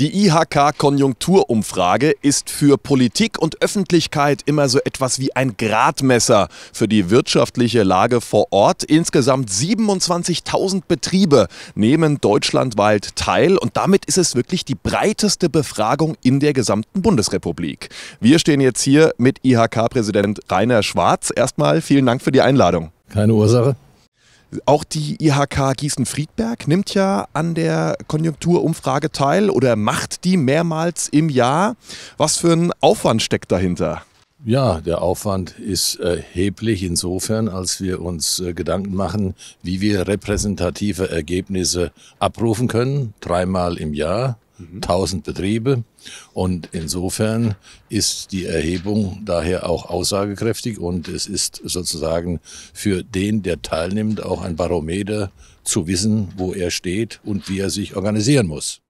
Die IHK-Konjunkturumfrage ist für Politik und Öffentlichkeit immer so etwas wie ein Gradmesser für die wirtschaftliche Lage vor Ort. Insgesamt 27.000 Betriebe nehmen deutschlandweit teil und damit ist es wirklich die breiteste Befragung in der gesamten Bundesrepublik. Wir stehen jetzt hier mit IHK-Präsident Rainer Schwarz. Erstmal vielen Dank für die Einladung. Keine Ursache. Auch die IHK Gießen-Friedberg nimmt ja an der Konjunkturumfrage teil oder macht die mehrmals im Jahr. Was für ein Aufwand steckt dahinter? Ja, der Aufwand ist erheblich insofern, als wir uns äh, Gedanken machen, wie wir repräsentative Ergebnisse abrufen können, dreimal im Jahr. 1000 mhm. Betriebe. Und insofern ist die Erhebung daher auch aussagekräftig und es ist sozusagen für den, der teilnimmt, auch ein Barometer zu wissen, wo er steht und wie er sich organisieren muss.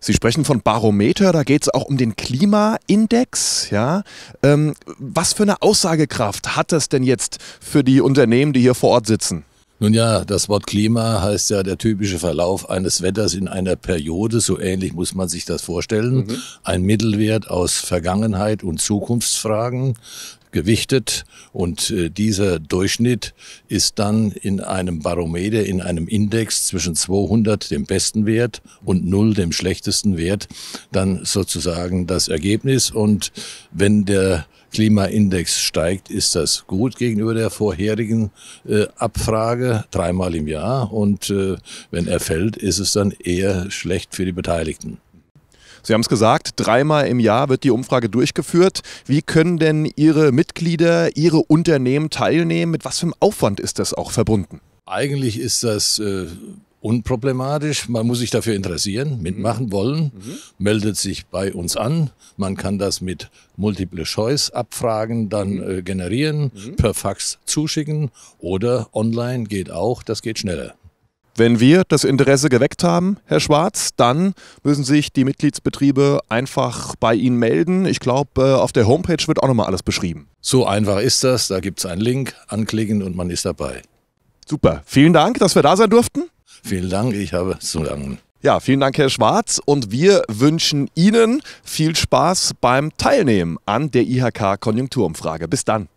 Sie sprechen von Barometer, da geht es auch um den Klimaindex. Ja? Ähm, was für eine Aussagekraft hat das denn jetzt für die Unternehmen, die hier vor Ort sitzen? Nun ja, das Wort Klima heißt ja der typische Verlauf eines Wetters in einer Periode, so ähnlich muss man sich das vorstellen. Mhm. Ein Mittelwert aus Vergangenheit und Zukunftsfragen, gewichtet und äh, dieser Durchschnitt ist dann in einem Barometer, in einem Index zwischen 200, dem besten Wert, und 0, dem schlechtesten Wert, dann sozusagen das Ergebnis. Und wenn der Klimaindex steigt, ist das gut gegenüber der vorherigen äh, Abfrage dreimal im Jahr. Und äh, wenn er fällt, ist es dann eher schlecht für die Beteiligten. Sie haben es gesagt, dreimal im Jahr wird die Umfrage durchgeführt. Wie können denn Ihre Mitglieder, Ihre Unternehmen teilnehmen? Mit was für einem Aufwand ist das auch verbunden? Eigentlich ist das äh, unproblematisch. Man muss sich dafür interessieren, mhm. mitmachen wollen, mhm. meldet sich bei uns an. Man kann das mit Multiple Choice Abfragen dann mhm. äh, generieren, mhm. per Fax zuschicken oder online geht auch. Das geht schneller. Wenn wir das Interesse geweckt haben, Herr Schwarz, dann müssen sich die Mitgliedsbetriebe einfach bei Ihnen melden. Ich glaube, äh, auf der Homepage wird auch nochmal alles beschrieben. So einfach ist das. Da gibt es einen Link, anklicken und man ist dabei. Super. Vielen Dank, dass wir da sein durften. Vielen Dank, ich habe zu danken. Ja, vielen Dank, Herr Schwarz. Und wir wünschen Ihnen viel Spaß beim Teilnehmen an der IHK Konjunkturumfrage. Bis dann.